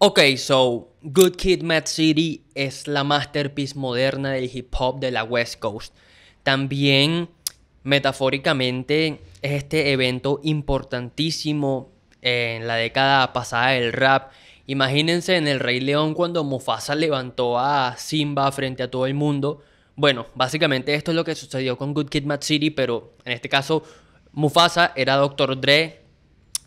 Ok, so Good Kid Mad City es la masterpiece moderna del hip hop de la West Coast. También, metafóricamente, es este evento importantísimo eh, en la década pasada del rap. Imagínense en El Rey León cuando Mufasa levantó a Simba frente a todo el mundo. Bueno, básicamente esto es lo que sucedió con Good Kid Mad City, pero en este caso Mufasa era Dr. Dre,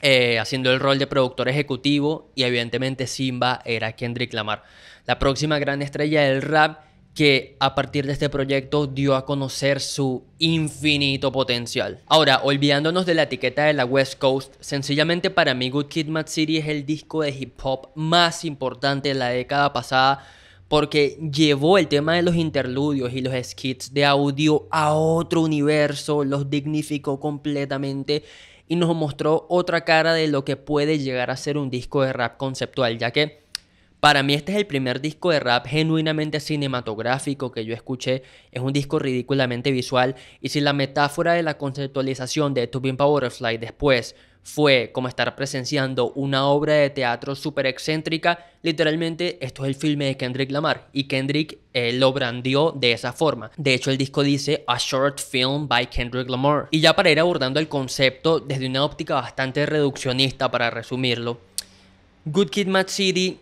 eh, haciendo el rol de productor ejecutivo y evidentemente Simba era Kendrick Lamar, la próxima gran estrella del rap que a partir de este proyecto dio a conocer su infinito potencial. Ahora, olvidándonos de la etiqueta de la West Coast, sencillamente para mí Good Kid Mad City es el disco de hip hop más importante de la década pasada porque llevó el tema de los interludios y los skits de audio a otro universo, los dignificó completamente y nos mostró otra cara de lo que puede llegar a ser un disco de rap conceptual, ya que para mí este es el primer disco de rap genuinamente cinematográfico que yo escuché. Es un disco ridículamente visual y si la metáfora de la conceptualización de To Pimp después fue como estar presenciando una obra de teatro súper excéntrica, literalmente esto es el filme de Kendrick Lamar y Kendrick eh, lo brandió de esa forma. De hecho el disco dice A Short Film by Kendrick Lamar. Y ya para ir abordando el concepto desde una óptica bastante reduccionista para resumirlo, Good Kid Mad City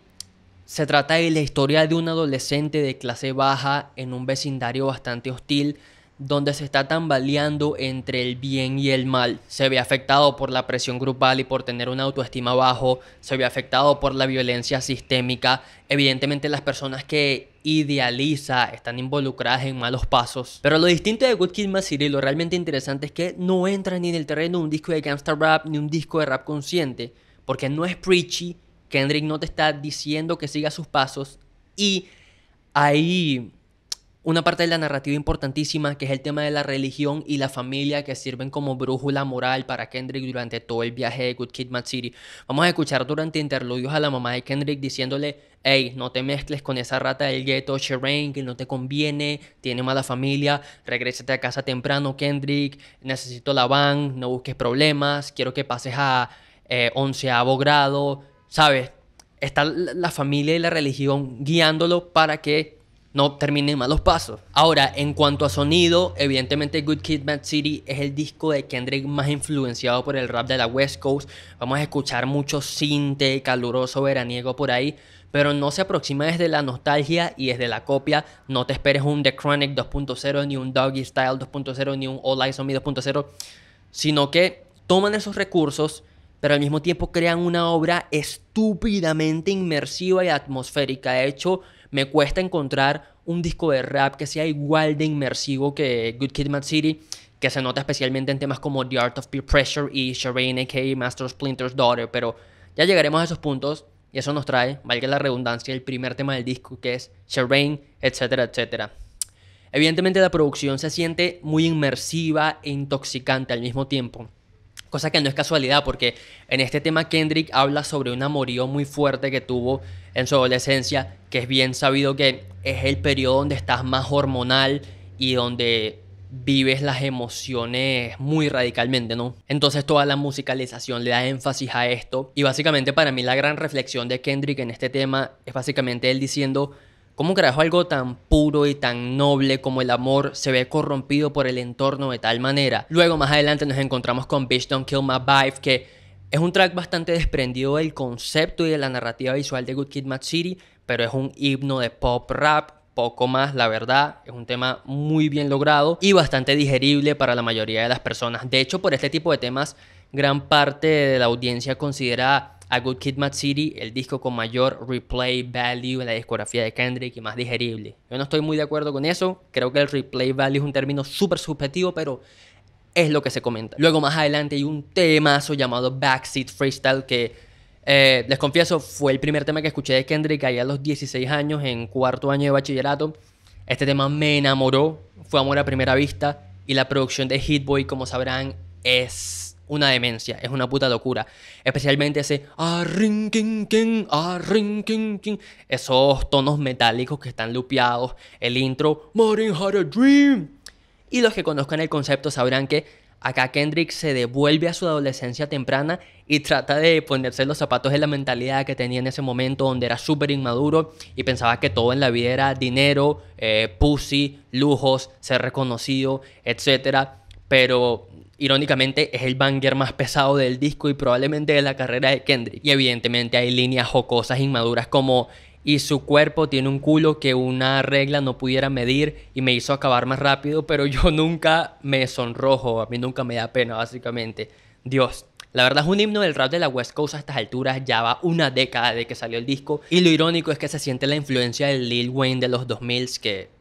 se trata de la historia de un adolescente de clase baja en un vecindario bastante hostil donde se está tambaleando entre el bien y el mal. Se ve afectado por la presión grupal y por tener una autoestima bajo, se ve afectado por la violencia sistémica. Evidentemente las personas que idealiza están involucradas en malos pasos. Pero lo distinto de Good Kid Masiri City, lo realmente interesante es que no entra ni en el terreno un disco de gangster rap ni un disco de rap consciente, porque no es preachy Kendrick no te está diciendo que siga sus pasos y hay una parte de la narrativa importantísima que es el tema de la religión y la familia que sirven como brújula moral para Kendrick durante todo el viaje de Good Kid, Mad City. Vamos a escuchar durante interludios a la mamá de Kendrick diciéndole, hey, no te mezcles con esa rata del gueto, Shireen, que no te conviene, tiene mala familia, regrésate a casa temprano, Kendrick, necesito la van, no busques problemas, quiero que pases a eh, onceavo grado, ¿sabes? Está la familia y la religión guiándolo para que no terminen malos pasos. Ahora, en cuanto a sonido, evidentemente Good Kid Mad City es el disco de Kendrick más influenciado por el rap de la West Coast. Vamos a escuchar mucho cinté caluroso, veraniego por ahí, pero no se aproxima desde la nostalgia y desde la copia. No te esperes un The Chronic 2.0, ni un Doggy Style 2.0, ni un All Eyes 2.0, sino que toman esos recursos pero al mismo tiempo crean una obra estúpidamente inmersiva y atmosférica. De hecho, me cuesta encontrar un disco de rap que sea igual de inmersivo que Good Kid Mad City, que se nota especialmente en temas como The Art of Peer Pressure y Shireen a.k.a. Master Splinter's Daughter, pero ya llegaremos a esos puntos y eso nos trae, valga la redundancia, el primer tema del disco que es Shireen, etcétera, etcétera. Evidentemente la producción se siente muy inmersiva e intoxicante al mismo tiempo. Cosa que no es casualidad, porque en este tema Kendrick habla sobre un amorío muy fuerte que tuvo en su adolescencia, que es bien sabido que es el periodo donde estás más hormonal y donde vives las emociones muy radicalmente, ¿no? Entonces toda la musicalización le da énfasis a esto y básicamente para mí la gran reflexión de Kendrick en este tema es básicamente él diciendo ¿Cómo carajo algo tan puro y tan noble como el amor se ve corrompido por el entorno de tal manera? Luego más adelante nos encontramos con Bitch Don't Kill My Vibe que es un track bastante desprendido del concepto y de la narrativa visual de Good Kid, Mad City, pero es un himno de pop rap poco más, la verdad. Es un tema muy bien logrado y bastante digerible para la mayoría de las personas. De hecho, por este tipo de temas, gran parte de la audiencia considera a Good Kid Mad City, el disco con mayor replay value en la discografía de Kendrick y más digerible. Yo no estoy muy de acuerdo con eso, creo que el replay value es un término súper subjetivo, pero es lo que se comenta. Luego más adelante hay un temazo llamado Backseat Freestyle que... Eh, les confieso, fue el primer tema que escuché de Kendrick allá a los 16 años, en cuarto año de bachillerato. Este tema me enamoró, fue amor a primera vista. Y la producción de Hitboy, como sabrán, es una demencia, es una puta locura. Especialmente ese king King. esos tonos metálicos que están lupeados, el intro morning had a dream. Y los que conozcan el concepto sabrán que acá Kendrick se devuelve a su adolescencia temprana y trata de ponerse los zapatos de la mentalidad que tenía en ese momento donde era súper inmaduro y pensaba que todo en la vida era dinero, eh, pussy, lujos, ser reconocido, etc. Pero Irónicamente, es el banger más pesado del disco y probablemente de la carrera de Kendrick. Y evidentemente hay líneas jocosas inmaduras como y su cuerpo tiene un culo que una regla no pudiera medir y me hizo acabar más rápido, pero yo nunca me sonrojo, a mí nunca me da pena, básicamente. Dios, la verdad es un himno del rap de la West Coast a estas alturas, ya va una década de que salió el disco y lo irónico es que se siente la influencia del Lil Wayne de los 2000s que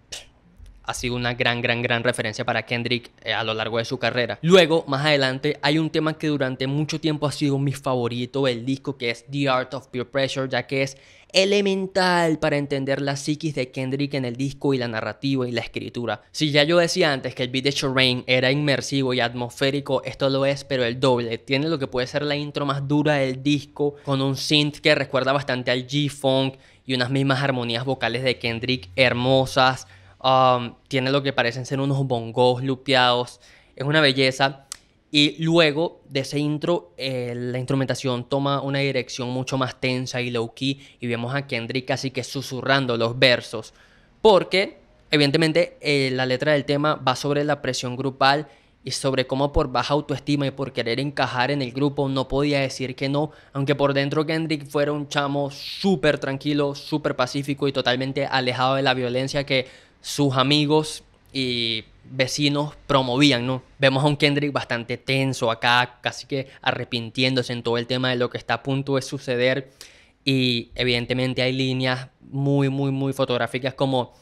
ha sido una gran, gran, gran referencia para Kendrick eh, a lo largo de su carrera. Luego, más adelante, hay un tema que durante mucho tiempo ha sido mi favorito del disco, que es The Art of Peer Pressure, ya que es elemental para entender la psiquis de Kendrick en el disco y la narrativa y la escritura. Si ya yo decía antes que el beat de Shoreen era inmersivo y atmosférico, esto lo es, pero el doble. Tiene lo que puede ser la intro más dura del disco, con un synth que recuerda bastante al G-Funk y unas mismas armonías vocales de Kendrick hermosas Um, tiene lo que parecen ser unos bongos lupeados. Es una belleza. Y luego de ese intro, eh, la instrumentación toma una dirección mucho más tensa y low key. Y vemos a Kendrick así que susurrando los versos. Porque, evidentemente, eh, la letra del tema va sobre la presión grupal y sobre cómo por baja autoestima y por querer encajar en el grupo no podía decir que no, aunque por dentro Kendrick fuera un chamo súper tranquilo, súper pacífico y totalmente alejado de la violencia que sus amigos y vecinos promovían, ¿no? Vemos a un Kendrick bastante tenso acá, casi que arrepintiéndose en todo el tema de lo que está a punto de suceder. Y evidentemente hay líneas muy, muy, muy fotográficas como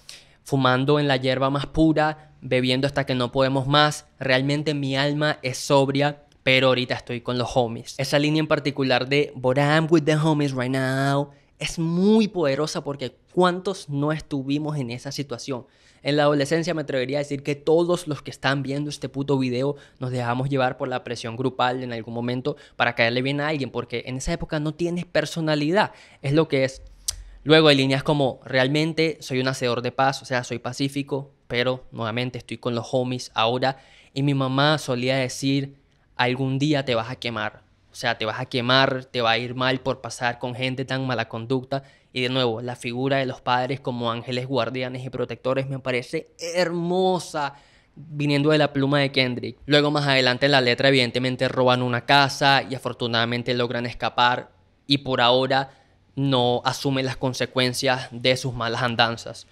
fumando en la hierba más pura, bebiendo hasta que no podemos más. Realmente mi alma es sobria, pero ahorita estoy con los homies. Esa línea en particular de But with the homies right now es muy poderosa porque ¿cuántos no estuvimos en esa situación? En la adolescencia me atrevería a decir que todos los que están viendo este puto video nos dejamos llevar por la presión grupal en algún momento para caerle bien a alguien, porque en esa época no tienes personalidad, es lo que es. Luego hay líneas como, realmente soy un hacedor de paz, o sea, soy pacífico, pero nuevamente estoy con los homies ahora. Y mi mamá solía decir, algún día te vas a quemar. O sea, te vas a quemar, te va a ir mal por pasar con gente tan mala conducta. Y de nuevo, la figura de los padres como ángeles guardianes y protectores me parece hermosa viniendo de la pluma de Kendrick. Luego más adelante en la letra evidentemente roban una casa y afortunadamente logran escapar y por ahora no asumen las consecuencias de sus malas andanzas.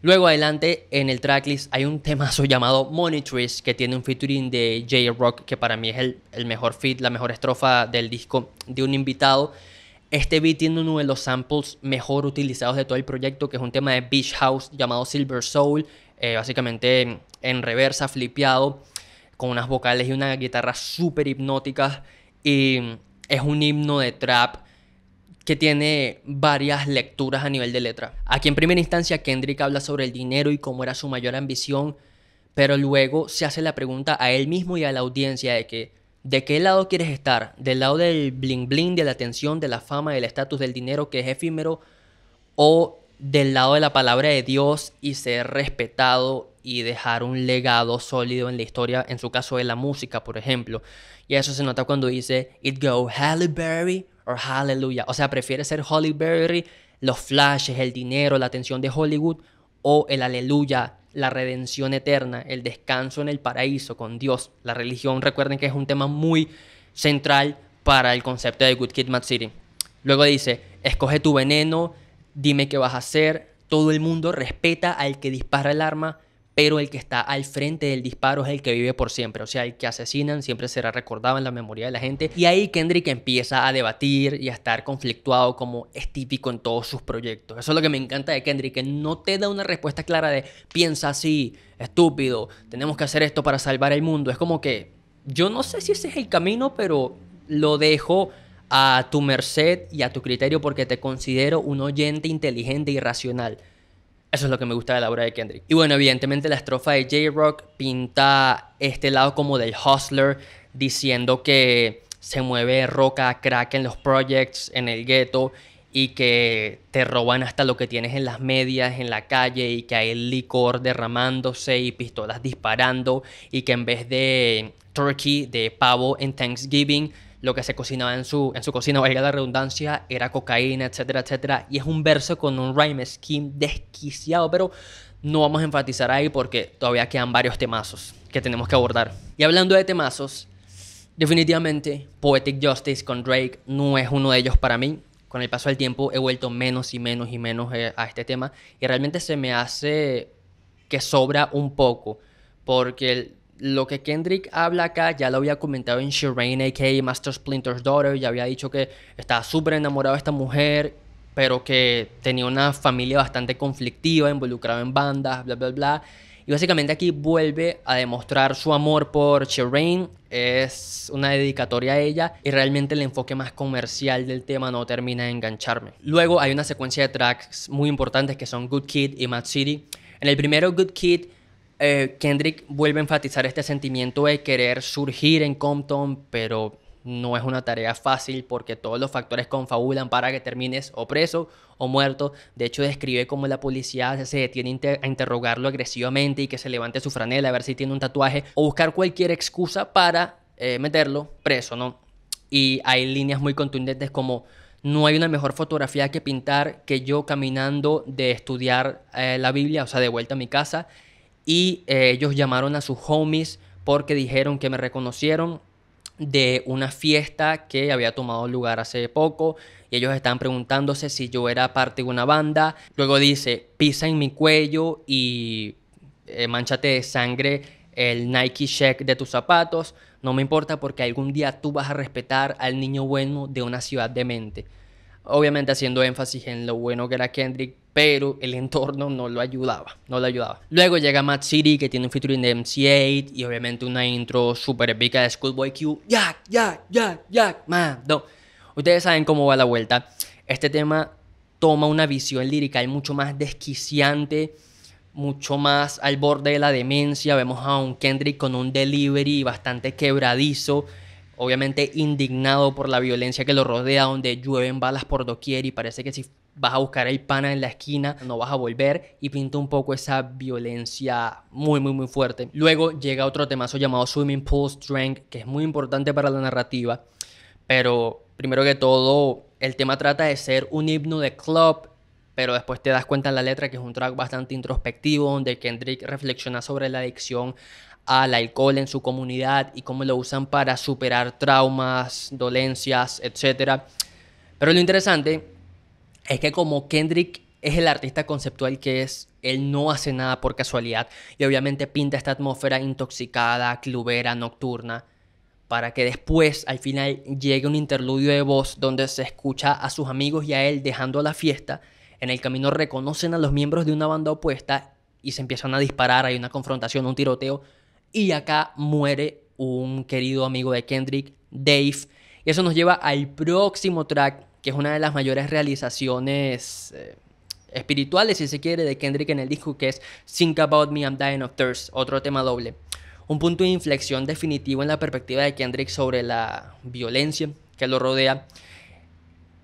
Luego adelante en el tracklist hay un temazo llamado Money que tiene un featuring de J-Rock que para mí es el, mejor fit, la mejor estrofa del disco de un invitado. Este beat tiene uno de los samples mejor utilizados de todo el proyecto que es un tema de Beach House llamado Silver Soul, eh, básicamente en reversa, flipeado, con unas vocales y una guitarra súper hipnóticas y es un himno de trap que tiene varias lecturas a nivel de letra. Aquí en primera instancia Kendrick habla sobre el dinero y cómo era su mayor ambición, pero luego se hace la pregunta a él mismo y a la audiencia de que ¿de qué lado quieres estar? ¿Del lado del bling bling, de la atención, de la fama, del estatus, del dinero que es efímero? ¿O del lado de la palabra de Dios y ser respetado y dejar un legado sólido en la historia, en su caso de la música, por ejemplo. Y eso se nota cuando dice, It go Halle o Hallelujah. O sea, prefiere ser Holly Berry, los flashes, el dinero, la atención de Hollywood o el Aleluya, la redención eterna, el descanso en el paraíso con Dios. La religión, recuerden que es un tema muy central para el concepto de Good Kid, Mad City. Luego dice, escoge tu veneno, dime qué vas a hacer. Todo el mundo respeta al que dispara el arma, pero el que está al frente del disparo es el que vive por siempre, o sea, el que asesinan siempre será recordado en la memoria de la gente. Y ahí Kendrick empieza a debatir y a estar conflictuado como es típico en todos sus proyectos. Eso es lo que me encanta de Kendrick, que no te da una respuesta clara de piensa así, estúpido, tenemos que hacer esto para salvar el mundo. Es como que yo no sé si ese es el camino, pero lo dejo a tu merced y a tu criterio porque te considero un oyente inteligente y racional. Eso es lo que me gusta de la obra de Kendrick. Y bueno, evidentemente la estrofa de J-Rock pinta este lado como del hustler, diciendo que se mueve roca, crack en los projects, en el gueto, y que te roban hasta lo que tienes en las medias, en la calle, y que hay licor derramándose y pistolas disparando, y que en vez de turkey, de pavo en Thanksgiving, lo que se cocinaba en su, en su cocina, valga la redundancia, era cocaína, etcétera, etcétera. Y es un verso con un rhyme scheme desquiciado, pero no vamos a enfatizar ahí porque todavía quedan varios temazos que tenemos que abordar. Y hablando de temazos, definitivamente Poetic Justice con Drake no es uno de ellos para mí. Con el paso del tiempo he vuelto menos y menos y menos eh, a este tema y realmente se me hace que sobra un poco porque el, lo que Kendrick habla acá ya lo había comentado en Shireen, a.k.a. Master Splinter's Daughter, ya había dicho que estaba súper enamorado de esta mujer, pero que tenía una familia bastante conflictiva, involucrado en bandas, bla, bla, bla. Y básicamente aquí vuelve a demostrar su amor por Shireen. Es una dedicatoria a ella y realmente el enfoque más comercial del tema no termina de engancharme. Luego hay una secuencia de tracks muy importantes que son Good Kid y Mad City. En el primero, Good Kid eh, Kendrick vuelve a enfatizar este sentimiento de querer surgir en Compton, pero no es una tarea fácil porque todos los factores confabulan para que termines o preso o muerto. De hecho, describe cómo la policía se detiene a interrogarlo agresivamente y que se levante su franela a ver si tiene un tatuaje o buscar cualquier excusa para eh, meterlo preso, ¿no? Y hay líneas muy contundentes como no hay una mejor fotografía que pintar que yo caminando de estudiar eh, la Biblia, o sea, de vuelta a mi casa y eh, ellos llamaron a sus homies porque dijeron que me reconocieron de una fiesta que había tomado lugar hace poco y ellos estaban preguntándose si yo era parte de una banda. Luego dice, pisa en mi cuello y eh, manchate de sangre el Nike check de tus zapatos. No me importa porque algún día tú vas a respetar al niño bueno de una ciudad demente. Obviamente haciendo énfasis en lo bueno que era Kendrick pero el entorno no lo ayudaba, no lo ayudaba. Luego llega Mad City, que tiene un featuring de MC8 y obviamente una intro súper épica de Schoolboy Q. Ya, ya, ya, ya, man, no. Ustedes saben cómo va la vuelta. Este tema toma una visión lírica mucho más desquiciante, mucho más al borde de la demencia. Vemos a un Kendrick con un delivery bastante quebradizo obviamente indignado por la violencia que lo rodea, donde llueven balas por doquier y parece que si vas a buscar el pana en la esquina, no vas a volver y pinta un poco esa violencia muy, muy, muy fuerte. Luego llega otro temazo llamado Swimming Pool Strength, que es muy importante para la narrativa, pero primero que todo, el tema trata de ser un himno de club, pero después te das cuenta en la letra que es un track bastante introspectivo, donde Kendrick reflexiona sobre la adicción al alcohol en su comunidad y cómo lo usan para superar traumas, dolencias, etc. Pero lo interesante es que como Kendrick es el artista conceptual que es, él no hace nada por casualidad y obviamente pinta esta atmósfera intoxicada, clubera, nocturna, para que después al final llegue un interludio de voz donde se escucha a sus amigos y a él dejando la fiesta, en el camino reconocen a los miembros de una banda opuesta y se empiezan a disparar, hay una confrontación, un tiroteo y acá muere un querido amigo de Kendrick, Dave. Y eso nos lleva al próximo track que es una de las mayores realizaciones eh, espirituales, si se quiere, de Kendrick en el disco, que es Think About Me, I'm Dying of Thirst, otro tema doble. Un punto de inflexión definitivo en la perspectiva de Kendrick sobre la violencia que lo rodea.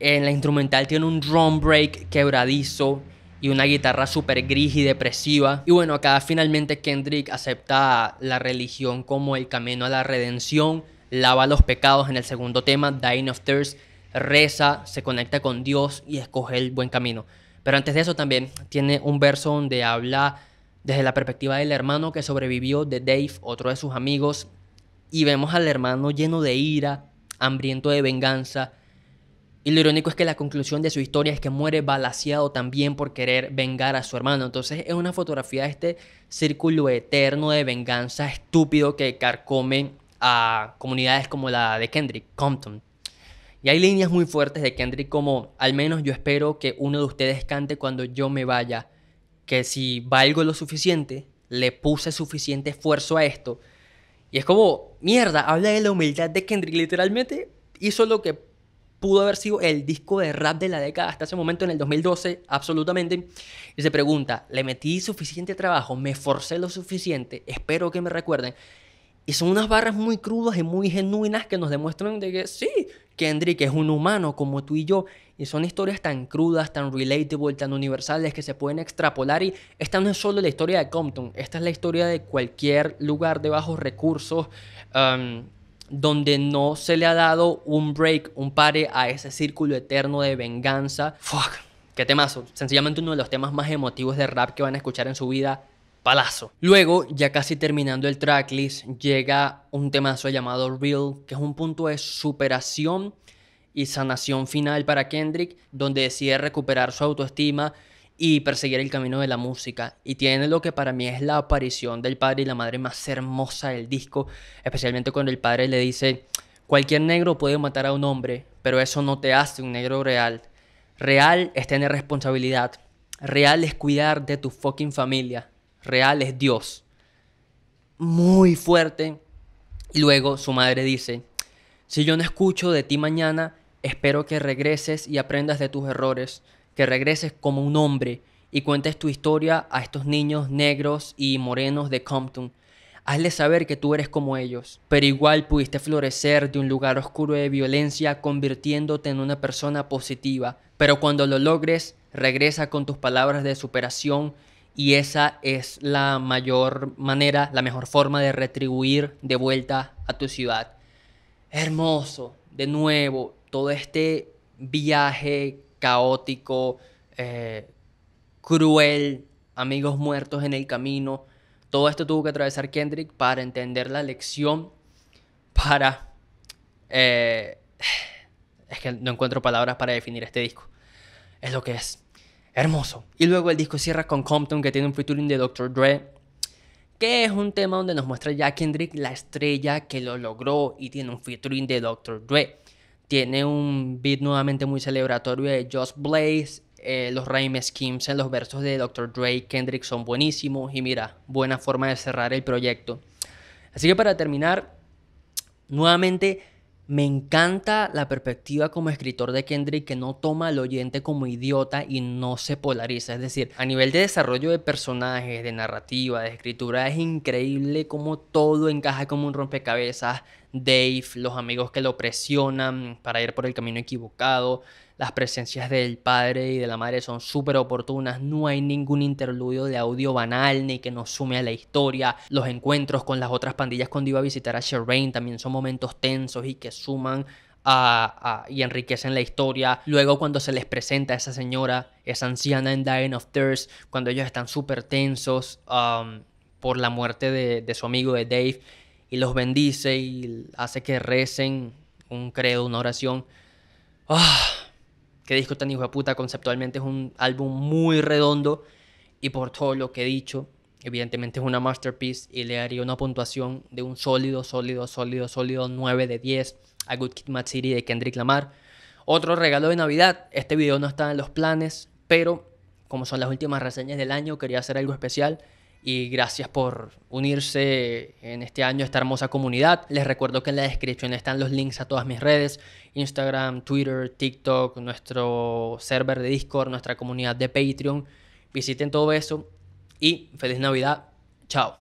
En la instrumental tiene un drum break quebradizo y una guitarra súper gris y depresiva. Y bueno, acá finalmente Kendrick acepta la religión como el camino a la redención, lava los pecados en el segundo tema, Dying of Thirst reza, se conecta con Dios y escoge el buen camino. Pero antes de eso también tiene un verso donde habla desde la perspectiva del hermano que sobrevivió de Dave, otro de sus amigos, y vemos al hermano lleno de ira, hambriento de venganza. Y lo irónico es que la conclusión de su historia es que muere balaseado también por querer vengar a su hermano. Entonces es una fotografía de este círculo eterno de venganza estúpido que carcome a comunidades como la de Kendrick Compton. Y hay líneas muy fuertes de Kendrick como, al menos yo espero que uno de ustedes cante cuando yo me vaya, que si valgo lo suficiente, le puse suficiente esfuerzo a esto. Y es como, mierda, habla de la humildad de Kendrick, literalmente hizo lo que pudo haber sido el disco de rap de la década hasta ese momento, en el 2012, absolutamente. Y se pregunta, ¿le metí suficiente trabajo? ¿Me forcé lo suficiente? Espero que me recuerden. Y son unas barras muy crudas y muy genuinas que nos demuestran de que sí, Kendrick es un humano como tú y yo. Y son historias tan crudas, tan relatable, tan universales que se pueden extrapolar. Y esta no es solo la historia de Compton, esta es la historia de cualquier lugar de bajos recursos um, donde no se le ha dado un break, un pare a ese círculo eterno de venganza. Fuck, qué temazo. Sencillamente uno de los temas más emotivos de rap que van a escuchar en su vida palazo. Luego, ya casi terminando el tracklist, llega un temazo llamado Real, que es un punto de superación y sanación final para Kendrick, donde decide recuperar su autoestima y perseguir el camino de la música. Y tiene lo que para mí es la aparición del padre y la madre más hermosa del disco, especialmente cuando el padre le dice, cualquier negro puede matar a un hombre, pero eso no te hace un negro real. Real es tener responsabilidad. Real es cuidar de tu fucking familia real es Dios. Muy fuerte. Y luego su madre dice, si yo no escucho de ti mañana, espero que regreses y aprendas de tus errores, que regreses como un hombre y cuentes tu historia a estos niños negros y morenos de Compton. Hazles saber que tú eres como ellos, pero igual pudiste florecer de un lugar oscuro de violencia convirtiéndote en una persona positiva. Pero cuando lo logres, regresa con tus palabras de superación y esa es la mayor manera, la mejor forma de retribuir de vuelta a tu ciudad. Hermoso, de nuevo, todo este viaje caótico, eh, cruel, amigos muertos en el camino. Todo esto tuvo que atravesar Kendrick para entender la lección, para... Eh, es que no encuentro palabras para definir este disco. Es lo que es hermoso. Y luego el disco cierra con Compton, que tiene un featuring de Dr. Dre, que es un tema donde nos muestra Jack Kendrick la estrella que lo logró y tiene un featuring de Dr. Dre. Tiene un beat nuevamente muy celebratorio de Just Blaze. Eh, los rhymes, schemes en los versos de Dr. Dre y Kendrick son buenísimos y mira, buena forma de cerrar el proyecto. Así que para terminar, nuevamente me encanta la perspectiva como escritor de Kendrick que no toma al oyente como idiota y no se polariza. Es decir, a nivel de desarrollo de personajes, de narrativa, de escritura, es increíble cómo todo encaja como un rompecabezas. Dave, los amigos que lo presionan para ir por el camino equivocado, las presencias del padre y de la madre son súper oportunas, no hay ningún interludio de audio banal ni que nos sume a la historia. Los encuentros con las otras pandillas cuando iba a visitar a Shireen también son momentos tensos y que suman y enriquecen la historia. Luego cuando se les presenta a esa señora, esa anciana en Dying of Thirst, cuando ellos están súper tensos um, por la muerte de, su amigo de Dave, y los bendice y hace que recen un credo, una oración. Ah, qué disco tan hijo de puta, conceptualmente es un álbum muy redondo y por todo lo que he dicho, evidentemente es una masterpiece y le haría una puntuación de un sólido, sólido, sólido, sólido 9 de 10 a Good Kid Mad City de Kendrick Lamar. Otro regalo de Navidad, este video no está en los planes, pero como son las últimas reseñas del año, quería hacer algo especial y gracias por unirse en este año a esta hermosa comunidad. Les recuerdo que en la descripción están los links a todas mis redes, Instagram, Twitter, TikTok, nuestro server de Discord, nuestra comunidad de Patreon. Visiten todo eso y feliz Navidad. Chao.